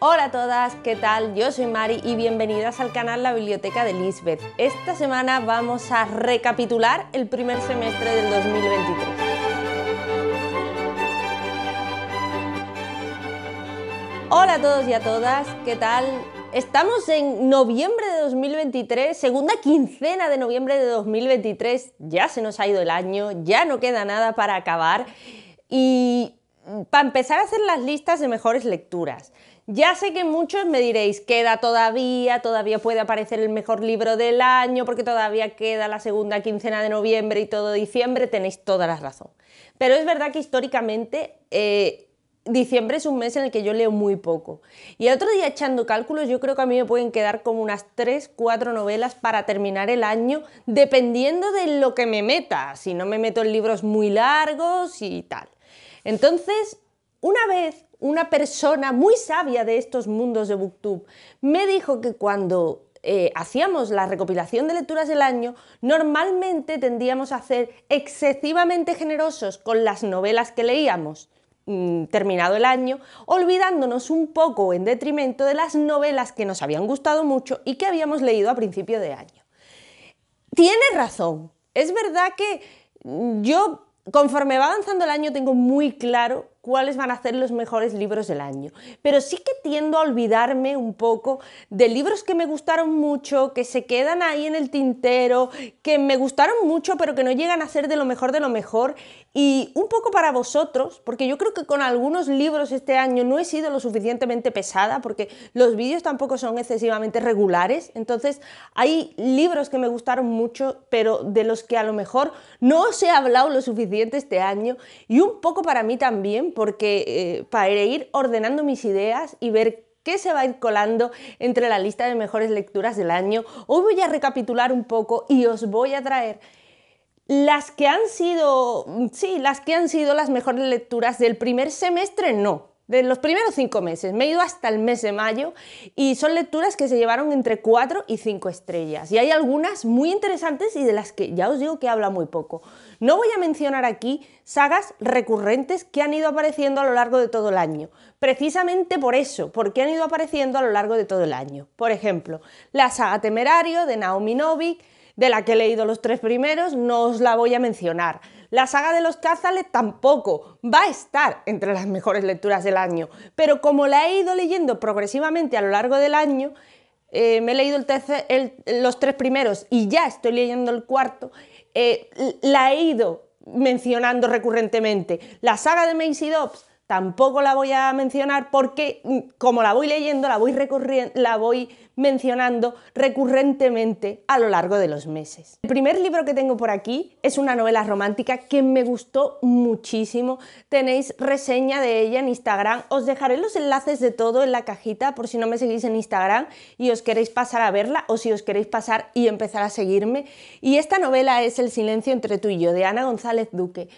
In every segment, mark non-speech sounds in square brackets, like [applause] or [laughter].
Hola a todas, ¿qué tal? Yo soy Mari y bienvenidas al canal La Biblioteca de Lisbeth. Esta semana vamos a recapitular el primer semestre del 2023. Hola a todos y a todas, ¿qué tal? Estamos en noviembre de 2023, segunda quincena de noviembre de 2023, ya se nos ha ido el año, ya no queda nada para acabar y mm, para empezar a hacer las listas de mejores lecturas. Ya sé que muchos me diréis, queda todavía, todavía puede aparecer el mejor libro del año, porque todavía queda la segunda quincena de noviembre y todo diciembre, tenéis toda la razón. Pero es verdad que históricamente eh, diciembre es un mes en el que yo leo muy poco. Y el otro día echando cálculos, yo creo que a mí me pueden quedar como unas 3, 4 novelas para terminar el año, dependiendo de lo que me meta, si no me meto en libros muy largos y tal. Entonces, una vez una persona muy sabia de estos mundos de Booktube, me dijo que cuando eh, hacíamos la recopilación de lecturas del año, normalmente tendíamos a ser excesivamente generosos con las novelas que leíamos mm, terminado el año, olvidándonos un poco en detrimento de las novelas que nos habían gustado mucho y que habíamos leído a principio de año. Tiene razón, es verdad que yo conforme va avanzando el año tengo muy claro cuáles van a ser los mejores libros del año. Pero sí que tiendo a olvidarme un poco de libros que me gustaron mucho, que se quedan ahí en el tintero, que me gustaron mucho, pero que no llegan a ser de lo mejor de lo mejor. Y un poco para vosotros, porque yo creo que con algunos libros este año no he sido lo suficientemente pesada, porque los vídeos tampoco son excesivamente regulares. Entonces, hay libros que me gustaron mucho, pero de los que a lo mejor no os he hablado lo suficiente este año. Y un poco para mí también porque eh, para ir ordenando mis ideas y ver qué se va a ir colando entre la lista de mejores lecturas del año. Hoy voy a recapitular un poco y os voy a traer las que han sido, mm, sí, las que han sido las mejores lecturas del primer semestre, no, de los primeros cinco meses. Me he ido hasta el mes de mayo y son lecturas que se llevaron entre cuatro y cinco estrellas. Y hay algunas muy interesantes y de las que ya os digo que habla muy poco. No voy a mencionar aquí sagas recurrentes que han ido apareciendo a lo largo de todo el año. Precisamente por eso, porque han ido apareciendo a lo largo de todo el año. Por ejemplo, la saga Temerario de Naomi Novik, de la que he leído los tres primeros, no os la voy a mencionar. La saga de los Cázales tampoco va a estar entre las mejores lecturas del año, pero como la he ido leyendo progresivamente a lo largo del año, eh, me he leído los tres primeros y ya estoy leyendo el cuarto, eh, la he ido mencionando recurrentemente. La saga de Macy Dobbs tampoco la voy a mencionar porque mm, como la voy leyendo, la voy, la voy mencionando recurrentemente a lo largo de los meses. El primer libro que tengo por aquí es una novela romántica que me gustó muchísimo. Tenéis reseña de ella en Instagram. Os dejaré los enlaces de todo en la cajita por si no me seguís en Instagram y os queréis pasar a verla o si os queréis pasar y empezar a seguirme. Y esta novela es El silencio entre tú y yo de Ana González Duque.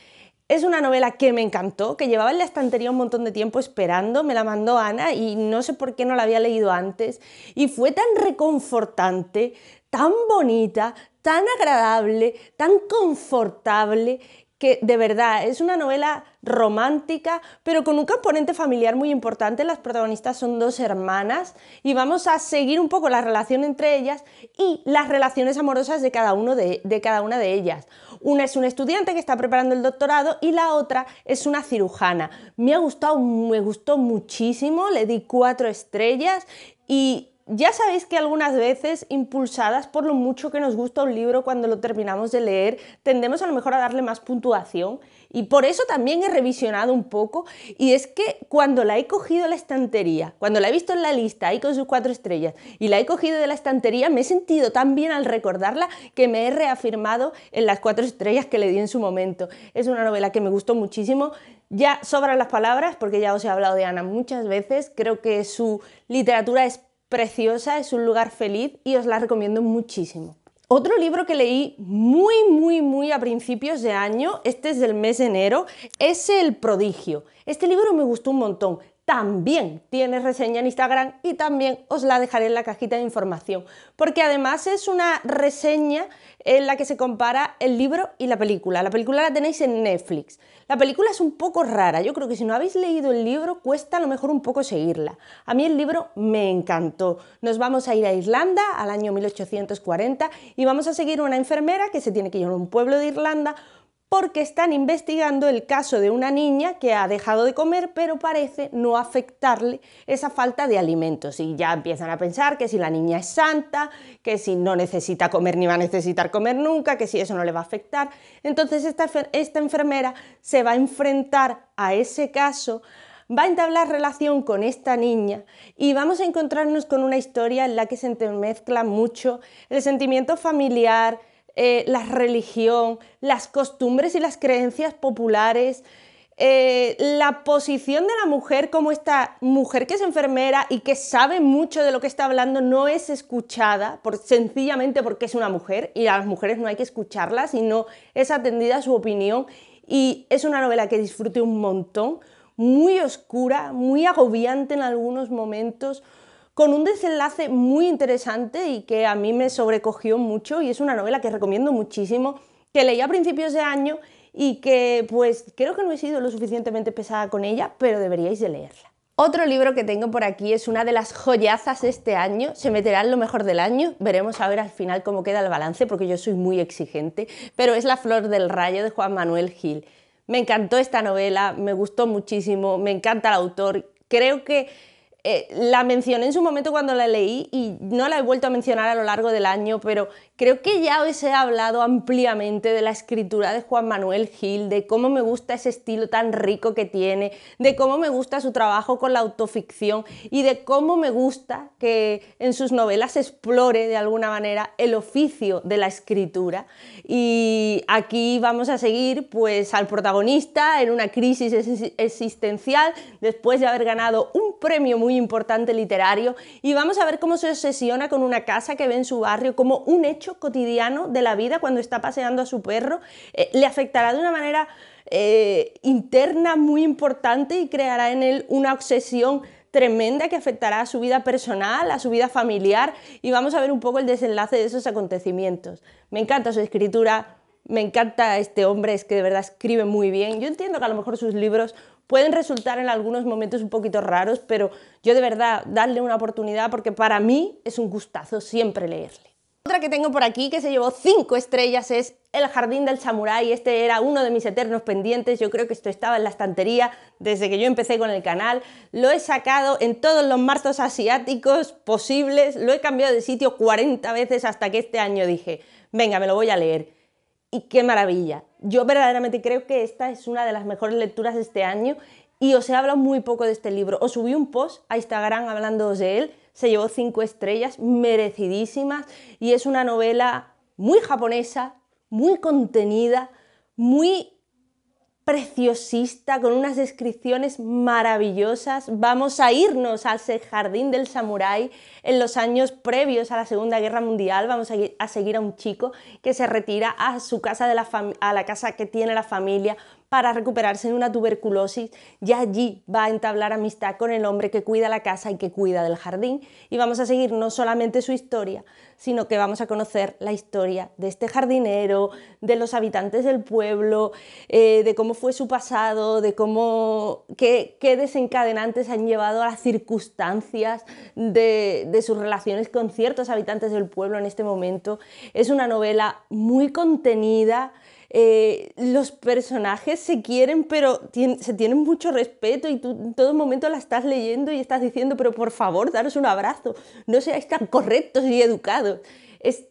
Es una novela que me encantó, que llevaba en la estantería un montón de tiempo esperando, me la mandó Ana y no sé por qué no la había leído antes. Y fue tan reconfortante, tan bonita, tan agradable, tan confortable, que de verdad es una novela romántica, pero con un componente familiar muy importante. Las protagonistas son dos hermanas y vamos a seguir un poco la relación entre ellas y las relaciones amorosas de cada, uno cada una de ellas. Una es una estudiante que está preparando el doctorado y la otra es una cirujana. Me ha gustado, me gustó muchísimo, le di cuatro estrellas y ya sabéis que algunas veces, impulsadas por lo mucho que nos gusta un libro cuando lo terminamos de leer, tendemos a lo mejor a darle más puntuación y por eso también he revisionado un poco y es que cuando la he cogido de la estantería, cuando la he visto en la lista ahí con sus cuatro estrellas y la he cogido de la estantería, me he sentido tan bien al recordarla que me he reafirmado en las cuatro estrellas que le di en su momento. Es una novela que me gustó muchísimo, ya sobran las palabras porque ya os he hablado de Ana muchas veces, creo que su literatura es preciosa, es un lugar feliz y os la recomiendo muchísimo. Otro libro que leí muy, muy, muy a principios de año, este es del mes de enero, es El prodigio. Este libro me gustó un montón. También tiene reseña en Instagram y también os la dejaré en la cajita de información, porque además es una reseña en la que se compara el libro y la película. La película la tenéis en Netflix. La película es un poco rara, yo creo que si no habéis leído el libro cuesta a lo mejor un poco seguirla. A mí el libro me encantó. Nos vamos a ir a Irlanda al año 1840 y vamos a seguir una enfermera que se tiene que ir a un pueblo de Irlanda porque están investigando el caso de una niña que ha dejado de comer, pero parece no afectarle esa falta de alimentos. Y ya empiezan a pensar que si la niña es santa, que si no necesita comer ni va a necesitar comer nunca, que si eso no le va a afectar. Entonces esta, esta enfermera se va a enfrentar a ese caso va a entablar relación con esta niña y vamos a encontrarnos con una historia en la que se entremezcla mucho el sentimiento familiar, eh, la religión, las costumbres y las creencias populares, eh, la posición de la mujer como esta mujer que es enfermera y que sabe mucho de lo que está hablando no es escuchada por, sencillamente porque es una mujer y a las mujeres no hay que escucharlas, sino es atendida su opinión y es una novela que disfrute un montón, muy oscura, muy agobiante en algunos momentos, con un desenlace muy interesante y que a mí me sobrecogió mucho y es una novela que recomiendo muchísimo, que leí a principios de año y que pues creo que no he sido lo suficientemente pesada con ella, pero deberíais de leerla. Otro libro que tengo por aquí es una de las joyazas este año, se meterá en lo mejor del año, veremos a ver al final cómo queda el balance porque yo soy muy exigente, pero es La Flor del Rayo de Juan Manuel Gil. Me encantó esta novela, me gustó muchísimo, me encanta el autor, creo que eh, la mencioné en su momento cuando la leí y no la he vuelto a mencionar a lo largo del año, pero creo que ya os he hablado ampliamente de la escritura de Juan Manuel Gil, de cómo me gusta ese estilo tan rico que tiene, de cómo me gusta su trabajo con la autoficción y de cómo me gusta que en sus novelas explore de alguna manera el oficio de la escritura. Y aquí vamos a seguir pues al protagonista en una crisis existencial después de haber ganado un premio muy importante literario y vamos a ver cómo se obsesiona con una casa que ve en su barrio como un hecho cotidiano de la vida cuando está paseando a su perro, eh, le afectará de una manera eh, interna muy importante y creará en él una obsesión tremenda que afectará a su vida personal, a su vida familiar y vamos a ver un poco el desenlace de esos acontecimientos. Me encanta su escritura, me encanta este hombre, es que de verdad escribe muy bien. Yo entiendo que a lo mejor sus libros pueden resultar en algunos momentos un poquito raros, pero yo de verdad, darle una oportunidad porque para mí es un gustazo siempre leerle. Otra que tengo por aquí que se llevó 5 estrellas es El Jardín del Samurái. Este era uno de mis eternos pendientes. Yo creo que esto estaba en la estantería desde que yo empecé con el canal. Lo he sacado en todos los martos asiáticos posibles. Lo he cambiado de sitio 40 veces hasta que este año dije, venga, me lo voy a leer y qué maravilla. Yo verdaderamente creo que esta es una de las mejores lecturas de este año y os he hablado muy poco de este libro. Os subí un post a Instagram hablándoos de él, se llevó cinco estrellas merecidísimas y es una novela muy japonesa, muy contenida, muy preciosista, con unas descripciones maravillosas. Vamos a irnos al jardín del samurái en los años previos a la Segunda Guerra Mundial. Vamos a seguir a un chico que se retira a su casa de la a la casa que tiene la familia para recuperarse de una tuberculosis, ya allí va a entablar amistad con el hombre que cuida la casa y que cuida del jardín. Y vamos a seguir no solamente su historia, sino que vamos a conocer la historia de este jardinero, de los habitantes del pueblo, eh, de cómo fue su pasado, de cómo qué, desencadenantes han llevado a las circunstancias de, de sus relaciones con ciertos habitantes del pueblo en este momento. Es una novela muy contenida, eh, los personajes se quieren, pero se tienen mucho respeto y tú en todo momento la estás leyendo y estás diciendo, pero por favor, daros un abrazo, no seáis tan correctos y educados.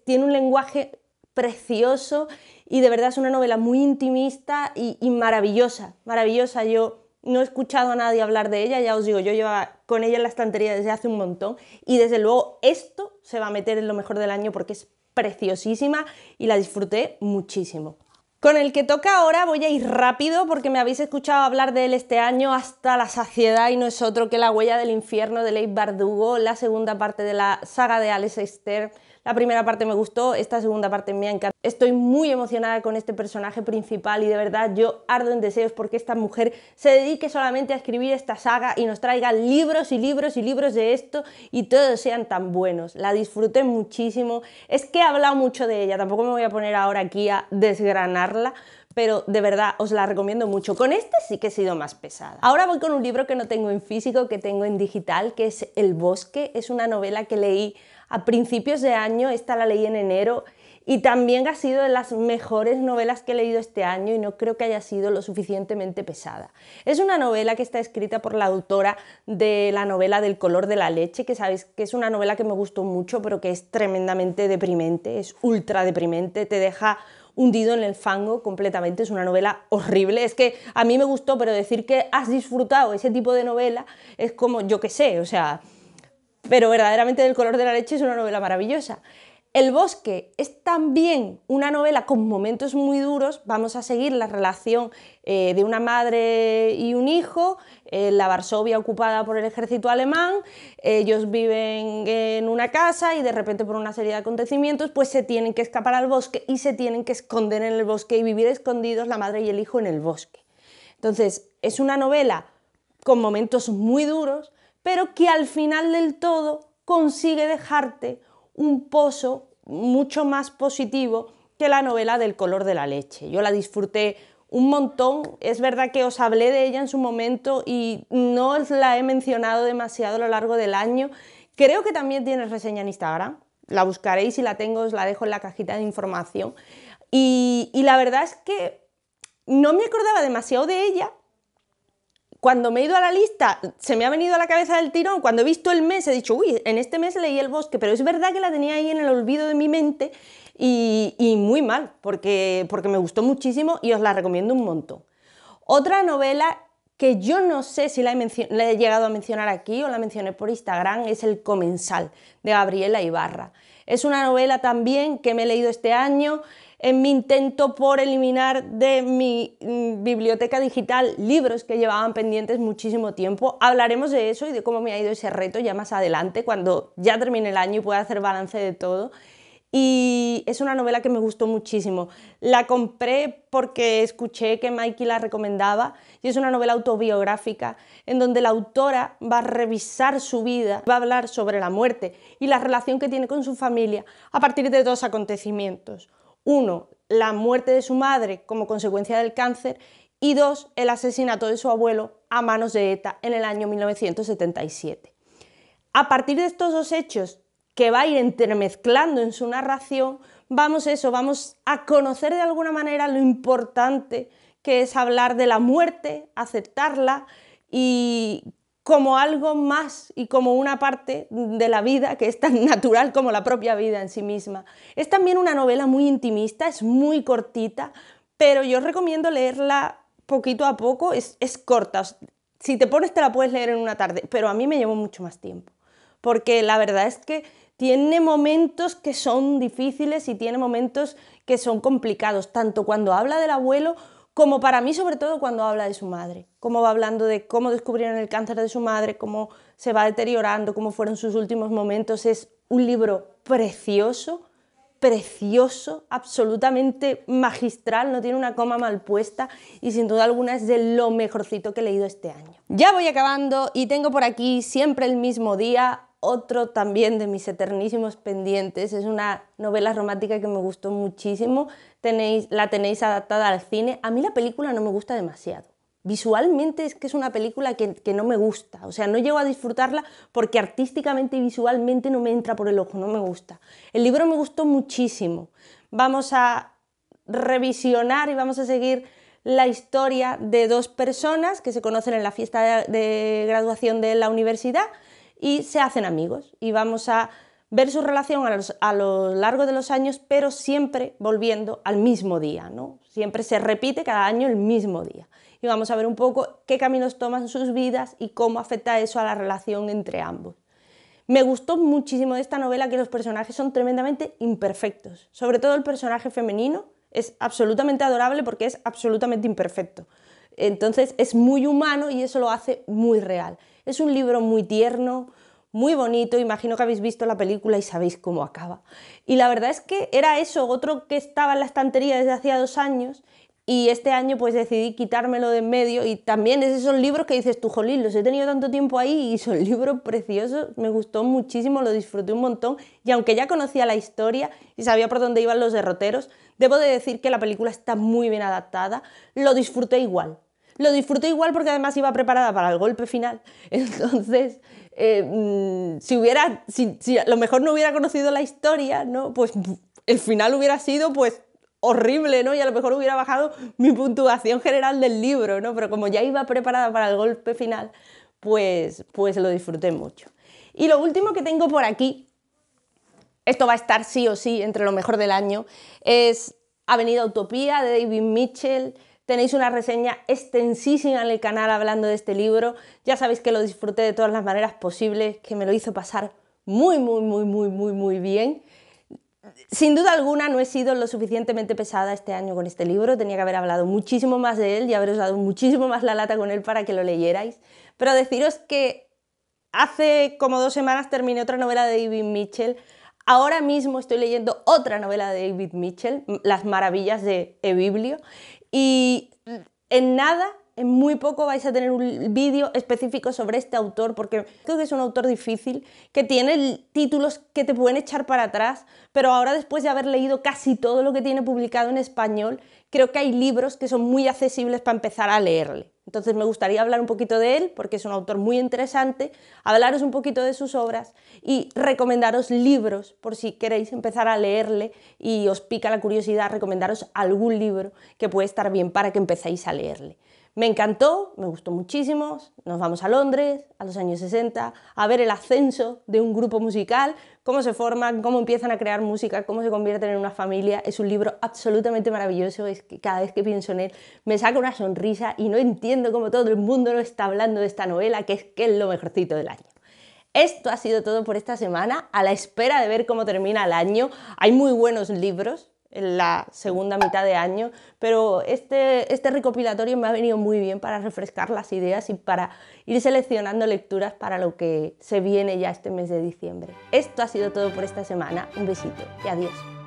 tiene un lenguaje precioso y de verdad es una novela muy intimista y, y maravillosa, maravillosa. Yo no he escuchado a nadie hablar de ella, ya os digo, yo llevaba con ella en la estantería desde hace un montón y desde luego esto se va a meter en lo mejor del año porque es preciosísima y la disfruté muchísimo. Con el que toca ahora voy a ir rápido porque me habéis escuchado hablar de él este año hasta la saciedad y no es otro que La huella del infierno de Leigh Bardugo, la segunda parte de la saga de Alex Esther la primera parte me gustó, esta segunda parte me encanta. Estoy muy emocionada con este personaje principal y de verdad yo ardo en deseos porque esta mujer se dedique solamente a escribir esta saga y nos traiga libros y libros y libros de esto y todos sean tan buenos. La disfruté muchísimo. Es que he hablado mucho de ella, tampoco me voy a poner ahora aquí a desgranarla, pero de verdad os la recomiendo mucho. Con este sí que he sido más pesada. Ahora voy con un libro que no tengo en físico, que tengo en digital, que es El bosque. Es una novela que leí a principios de año, esta la leí en enero, y también ha sido de las mejores novelas que he leído este año y no creo que haya sido lo suficientemente pesada. Es una novela que está escrita por la autora de la novela Del color de la leche, que sabéis que es una novela que me gustó mucho, pero que es tremendamente deprimente, es ultra deprimente, te deja hundido en el fango completamente, es una novela horrible, es que a mí me gustó, pero decir que has disfrutado ese tipo de novela es como, yo qué sé, o sea, pero verdaderamente El color de la leche es una novela maravillosa. El bosque es también una novela con momentos muy duros. Vamos a seguir la relación eh, de una madre y un hijo, eh, la Varsovia ocupada por el ejército alemán, ellos viven en una casa y de repente por una serie de acontecimientos pues se tienen que escapar al bosque y se tienen que esconder en el bosque y vivir escondidos la madre y el hijo en el bosque. Entonces es una novela con momentos muy duros, pero que al final del todo consigue dejarte un pozo mucho más positivo que la novela del color de la leche. Yo la disfruté un montón, es verdad que os hablé de ella en su momento y no os la he mencionado demasiado a lo largo del año. Creo que también tienes reseña en Instagram, la buscaréis si la tengo os la dejo en la cajita de información. y la verdad es que no me acordaba demasiado de ella, cuando me he ido a la lista, se me ha venido a la cabeza del tirón, cuando he visto el mes, he dicho, uy, en este mes leí El Bosque, pero es verdad que la tenía ahí en el olvido de mi mente y, muy mal, porque, porque me gustó muchísimo y os la recomiendo un montón. Otra novela que yo no sé si la he, la he, llegado a mencionar aquí o la mencioné por Instagram, es El Comensal de Gabriela Ibarra. Es una novela también que me he leído este año en mi intento por eliminar de mi mm, biblioteca digital libros que llevaban pendientes muchísimo tiempo. Hablaremos de eso y de cómo me ha ido ese reto ya más adelante, cuando ya termine el año y pueda hacer balance de todo y es una novela que me gustó muchísimo. La compré porque escuché que Mikey la recomendaba y es una novela autobiográfica en donde la autora va a revisar su vida, va a hablar sobre la muerte y la relación que tiene con su familia a partir de dos acontecimientos. Uno, la muerte de su madre como consecuencia del cáncer y dos, el asesinato de su abuelo a manos de ETA en el año 1977. A partir de estos dos hechos que va a ir entremezclando en su narración, vamos eso, vamos a conocer de alguna manera lo importante que es hablar de la muerte, aceptarla y como algo más y como una parte de la vida que es tan [laughs] natural como la propia vida en sí misma. Es también una novela muy intimista, es muy cortita, pero yo recomiendo leerla poquito a poco, es, corta. Si te pones te la puedes leer en una tarde, pero a mí me llevo mucho más tiempo, porque la verdad es que tiene momentos que son difíciles y tiene momentos que son complicados, tanto cuando habla del abuelo como para mí sobre todo cuando habla de su madre, cómo va hablando de cómo descubrieron el cáncer de su madre, cómo se va deteriorando, cómo fueron sus últimos momentos. Es un libro precioso, precioso, absolutamente magistral, no tiene una coma mal puesta y sin duda alguna es de lo mejorcito que he leído este año. Ya voy acabando y tengo por aquí siempre el mismo día otro también de mis eternísimos pendientes. Es una novela romántica que me gustó muchísimo. la tenéis adaptada al cine. A mí la película no me gusta demasiado. Visualmente es que es una película que, no me gusta. O sea, no llego a disfrutarla porque artísticamente y visualmente no me entra por el ojo, no me gusta. El libro me gustó muchísimo. Vamos a revisionar y vamos a seguir la historia de dos personas que se conocen en la fiesta de graduación de la universidad y se hacen amigos y vamos a ver su relación a, lo largo de los años, pero siempre volviendo al mismo día, ¿no? Siempre se repite cada año el mismo día. Y vamos a ver un poco qué caminos toman sus vidas y cómo afecta eso a la relación entre ambos. Me gustó muchísimo de esta novela que los personajes son tremendamente imperfectos, sobre todo el personaje femenino es absolutamente adorable porque es absolutamente imperfecto. Entonces es muy humano y eso lo hace muy real. Es un libro muy tierno, muy bonito, imagino que habéis visto la película y sabéis cómo acaba. Y la verdad es que era eso, otro que estaba en la estantería desde hacía dos años y este año pues decidí quitármelo de en medio y también es esos libros que dices tú, jolín, los he tenido tanto tiempo ahí y son [laughs] libros preciosos, me gustó muchísimo, lo disfruté un montón y aunque ya conocía la historia y sabía por dónde iban los derroteros, debo de decir que la película está muy bien adaptada, lo disfruté igual, lo disfruté igual porque además iba preparada para el golpe final. [laughs] Entonces, eh, mm, si hubiera, si, a lo mejor no hubiera conocido la historia, ¿no? Pues el final hubiera sido, pues, horrible, ¿no? Y a lo mejor hubiera bajado mi puntuación general del libro, ¿no? Pero como ya iba preparada para el golpe final, pues, pues lo disfruté mucho. Y lo último que tengo por aquí, esto va a estar sí o sí entre lo mejor del año, es Avenida Utopía de David Mitchell. Tenéis una reseña extensísima en el canal hablando de este libro. Ya sabéis que lo disfruté de todas las maneras posibles, que me lo hizo pasar muy, muy, muy, muy, muy, muy bien. Sin duda alguna no he sido lo suficientemente pesada este año con este libro, tenía que haber hablado muchísimo más de él y haberos dado muchísimo más la lata con él para que lo leyerais. Pero deciros que hace como dos semanas terminé otra novela de David Mitchell, ahora mismo estoy leyendo otra novela de David Mitchell, Las maravillas de Ebiblio, y en nada, en muy poco vais a tener un vídeo específico sobre este autor, porque creo que es un autor difícil, que tiene títulos que te pueden echar para atrás, pero ahora después de haber leído casi todo lo que tiene publicado en español, creo que hay libros que son muy accesibles para empezar a leerle. Entonces me gustaría hablar un poquito de él, porque es un autor muy interesante, hablaros un poquito de sus obras y recomendaros libros por si queréis empezar a leerle y os pica la curiosidad, recomendaros algún libro que puede estar bien para que empecéis a leerle. Me encantó, me gustó muchísimo. Nos vamos a Londres, a los años 60, a ver el ascenso de un grupo musical, cómo se forman, cómo empiezan a crear música, cómo se convierten en una familia. Es un libro absolutamente maravilloso, es que cada vez que pienso en él me saca una sonrisa y no entiendo cómo todo el mundo no está hablando de esta novela, que es que es lo mejorcito del año. Esto ha sido todo por esta semana, a la espera de ver cómo termina el año. Hay muy buenos libros, en la segunda mitad de año, pero este, este recopilatorio me ha venido muy bien para refrescar las ideas y para ir seleccionando lecturas para lo que se viene ya este mes de diciembre. Esto ha sido todo por esta semana, un besito y adiós.